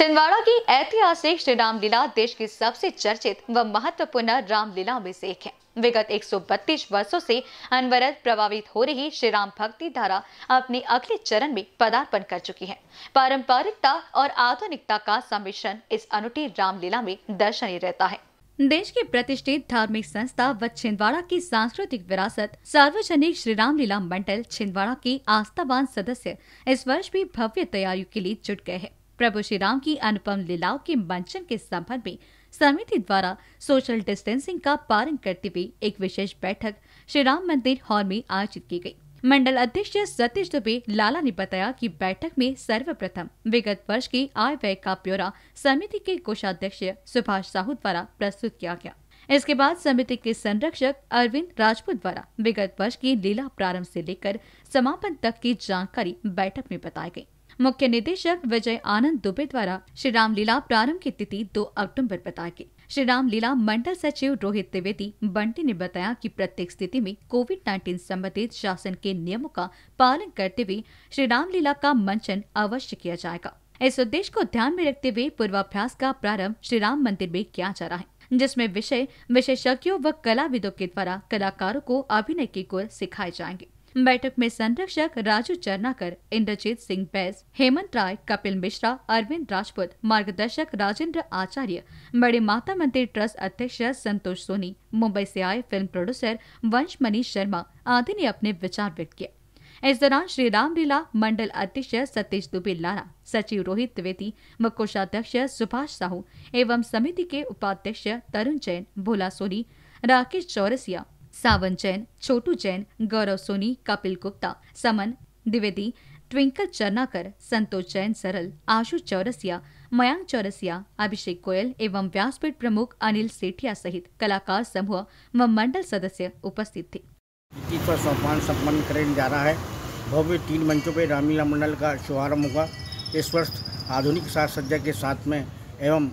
छिंदवाड़ा की ऐतिहासिक श्री रामलीला देश की सबसे चर्चित व महत्वपूर्ण रामलीला में से एक है विगत 132 वर्षों से अनवरत प्रभावित हो रही श्री राम भक्ति धारा अपने अगले चरण में पदार्पण कर चुकी है पारंपरिकता और आधुनिकता का सम्मिश्रण इस अनूठी रामलीला में दर्शनीय रहता है देश की प्रतिष्ठित धार्मिक संस्था व छिंदवाड़ा की सांस्कृतिक विरासत सार्वजनिक श्री रामलीला मंडल छिंदवाड़ा के आस्थावान सदस्य इस वर्ष भी भव्य तैयारियों के लिए जुट गए हैं प्रभु श्री राम की अनुपम लीलाओं के मंचन के संबंध में समिति द्वारा सोशल डिस्टेंसिंग का पालन करते हुए एक विशेष बैठक श्री राम मंदिर हॉल में आयोजित की गई। मंडल अध्यक्ष सतीश दुबे लाला ने बताया कि बैठक में सर्वप्रथम विगत वर्ष की आय व्यय का ब्यौरा समिति के कोषाध्यक्ष सुभाष साहू द्वारा प्रस्तुत किया गया इसके बाद समिति के संरक्षक अरविंद राजपूत द्वारा विगत वर्ष की लीला प्रारंभ से लेकर समापन तक की जानकारी बैठक में बताई गयी मुख्य निदेशक विजय आनंद दुबे द्वारा श्री राम लीला प्रारंभ की तिथि 2 अक्टूबर बता के श्री राम लीला मंडल सचिव रोहित त्रिवेदी बंटी ने बताया कि प्रत्येक स्थिति में कोविड नाइन्टीन संबंधित शासन के नियमों का पालन करते हुए श्री राम लीला का मंचन अवश्य किया जाएगा इस उद्देश्य को ध्यान में रखते हुए पूर्वाभ्यास का प्रारंभ श्री राम मंदिर में किया जा रहा है जिसमें विषय विशेषज्ञों व कलाविदों के द्वारा कलाकारों को अभिनय के गुर सिखाए जाएंगे बैठक में संरक्षक राजू चरनाकर इंद्रजीत सिंह बैस हेमंत राय कपिल मिश्रा अरविंद राजपूत मार्गदर्शक राजेंद्र आचार्य बड़े माता मंदिर ट्रस्ट अध्यक्ष संतोष सोनी मुंबई से आए फिल्म प्रोड्यूसर वंश मनीष शर्मा आदि ने अपने विचार व्यक्त किए इस दौरान श्री रामलीला मंडल अध्यक्ष सतीश दुबे लाला सचिव रोहित द्विवेदी व कोषाध्यक्ष सुभाष साहू एवं समिति के उपाध्यक्ष तरुण जैन भोला सोनी राकेश चौरसिया सावन जैन छोटू जैन गौरव सोनी कपिल गुप्ता समन द्विवेदी ट्विंकल चरनाकर संतोष जैन सरल आशु चौरसिया मयांक चौरसिया अभिषेक गोयल एवं व्यासपीठ प्रमुख अनिल सेठिया सहित कलाकार समूह व मंडल सदस्य उपस्थित थे पर सम्पन्न करने जा रहा है भव्य तीन मंचों पर रामलीला मंडल का शुभारंभ होगा इस वर्ष आधुनिक साज सज्जा के साथ में एवं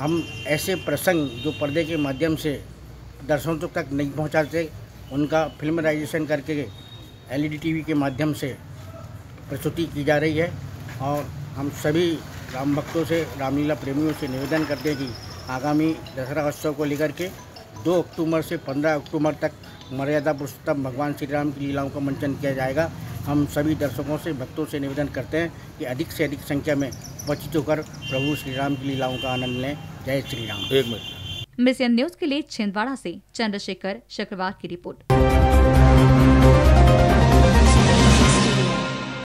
हम ऐसे प्रसंग जो पर्दे के माध्यम से दर्शकों तक नहीं पहुंचाते उनका फिल्मराइजेशन करके एलईडी टीवी के माध्यम से प्रस्तुति की जा रही है और हम सभी राम भक्तों से रामलीला प्रेमियों से निवेदन करते हैं कि आगामी दशहरा उत्सव को लेकर के 2 अक्टूबर से 15 अक्टूबर तक मर्यादा पुरुषोत्तम भगवान श्री राम की लीलाओं का मंचन किया जाएगा हम सभी दर्शकों से भक्तों से निवेदन करते हैं कि अधिक से अधिक संख्या में उपचित होकर प्रभु श्री राम की लीलाओं का आनंद लें जय श्री राम एक मिनट मिसियन न्यूज के लिए छिंदवाड़ा से चंद्रशेखर शुक्रवार की रिपोर्ट